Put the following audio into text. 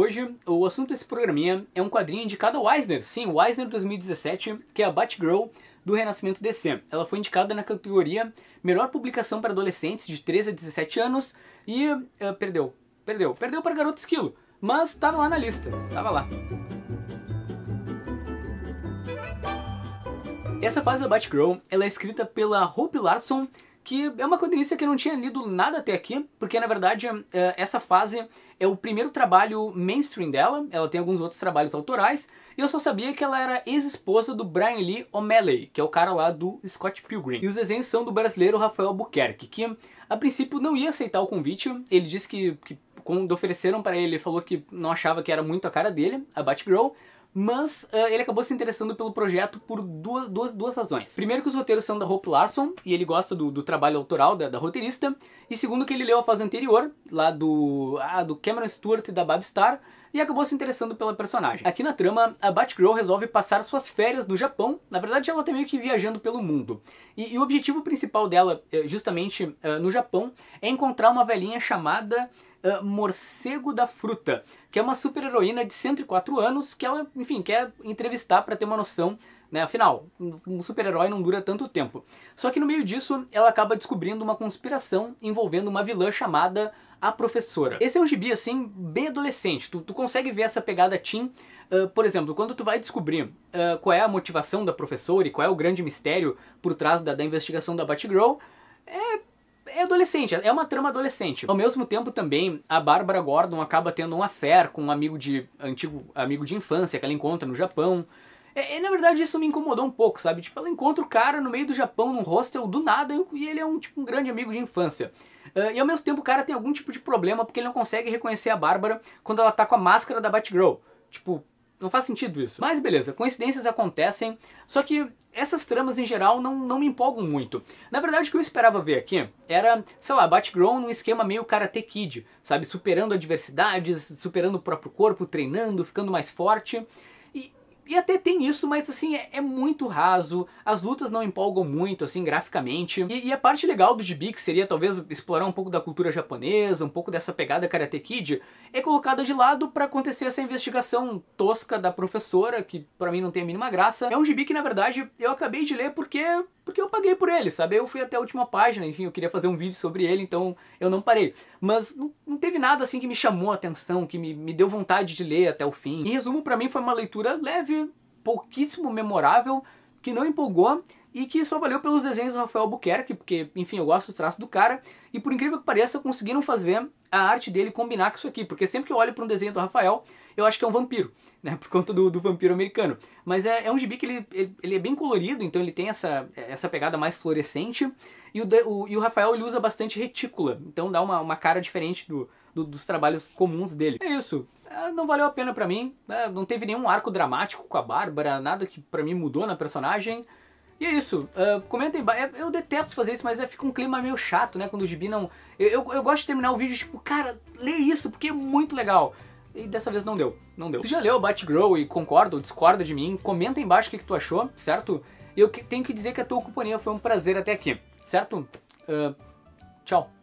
Hoje, o assunto desse programinha é um quadrinho indicado a Eisner, sim, o Eisner 2017, que é a Batgirl do Renascimento DC. Ela foi indicada na categoria Melhor Publicação para Adolescentes de 13 a 17 anos e uh, perdeu, perdeu, perdeu para Garoto Esquilo, mas estava lá na lista, estava lá. Essa fase da Batgirl, ela é escrita pela Hope Larson que é uma quadrilha que eu não tinha lido nada até aqui, porque na verdade é, essa fase é o primeiro trabalho mainstream dela, ela tem alguns outros trabalhos autorais, e eu só sabia que ela era ex-esposa do Brian Lee O'Malley, que é o cara lá do Scott Pilgrim. E os desenhos são do brasileiro Rafael Buquerque, que a princípio não ia aceitar o convite, ele disse que, que quando ofereceram para ele, ele falou que não achava que era muito a cara dele, a Batgirl, mas uh, ele acabou se interessando pelo projeto por duas, duas, duas razões. Primeiro que os roteiros são da Hope Larson, e ele gosta do, do trabalho autoral da, da, roteirista, e segundo que ele leu a fase anterior, lá do, ah, do Cameron Stewart e da Bab Star, e acabou se interessando pela personagem. Aqui na trama, a Batgirl resolve passar suas férias no Japão, na verdade ela tá meio que viajando pelo mundo. E, e o objetivo principal dela, eh, justamente uh, no Japão, é encontrar uma velhinha chamada uh, Morcego da Fruta, que é uma super heroína de 104 anos que ela, enfim, quer entrevistar para ter uma noção né? Afinal, um super-herói não dura tanto tempo. Só que no meio disso, ela acaba descobrindo uma conspiração envolvendo uma vilã chamada a Professora. Esse é um gibi, assim, bem adolescente. Tu, tu consegue ver essa pegada teen. Uh, por exemplo, quando tu vai descobrir uh, qual é a motivação da professora e qual é o grande mistério por trás da, da investigação da Batgirl, é é adolescente, é uma trama adolescente. Ao mesmo tempo também, a Bárbara Gordon acaba tendo um affair com um amigo de antigo amigo de infância que ela encontra no Japão. E, é, é, na verdade isso me incomodou um pouco, sabe? Tipo, ela encontra o cara no meio do Japão, num hostel, do nada, e ele é um, tipo, um grande amigo de infância. Uh, e ao mesmo tempo o cara tem algum tipo de problema porque ele não consegue reconhecer a Bárbara quando ela tá com a máscara da Batgirl. Tipo, não faz sentido isso. Mas beleza, coincidências acontecem, só que essas tramas em geral não, não me empolgam muito. Na verdade, o que eu esperava ver aqui era, sei lá, Batgirl num esquema meio Karate Kid, sabe? Superando adversidades, superando o próprio corpo, treinando, ficando mais forte. E até tem isso, mas assim, é, é, muito raso, as lutas não empolgam muito, assim, graficamente. E, e, a parte legal do Gibi, que seria talvez explorar um pouco da cultura japonesa, um pouco dessa pegada Karate Kid, é colocada de lado para acontecer essa investigação tosca da professora, que para mim não tem a mínima graça. É um Gibi que, na verdade, eu acabei de ler porque porque eu paguei por ele, sabe? Eu fui até a última página, enfim, eu queria fazer um vídeo sobre ele, então eu não parei. Mas não, não teve nada assim que me chamou a atenção, que me, me deu vontade de ler até o fim. Em resumo, para mim foi uma leitura leve, pouquíssimo memorável, que não empolgou e que só valeu pelos desenhos do Rafael Buquerque, porque, enfim, eu gosto do traço do cara, e por incrível que pareça, conseguiram fazer a arte dele combinar com isso aqui, porque sempre que eu olho para um desenho do Rafael, eu acho que é um vampiro, né, por conta do, do vampiro americano. Mas é, é um gibi que ele, ele, ele, é bem colorido, então ele tem essa, essa pegada mais fluorescente, e o, o, e o Rafael ele usa bastante retícula, então dá uma, uma cara diferente do, do, dos trabalhos comuns dele. É isso, ah, não valeu a pena para mim, né? não teve nenhum arco dramático com a Bárbara, nada que para mim mudou na personagem, e é isso, uh, ah, comentem, é, eu detesto fazer isso, mas é, fica um clima meio chato, né, quando o gibi não... Eu, eu, eu gosto de terminar o vídeo tipo, cara, lê isso, porque é muito legal. E dessa vez não deu, não deu. Se já leu Batgirl e concorda ou discorda de mim, comenta embaixo o que, que tu achou, certo? E eu que, tenho que dizer que a tua companhia foi um prazer até aqui, certo? Uh, tchau.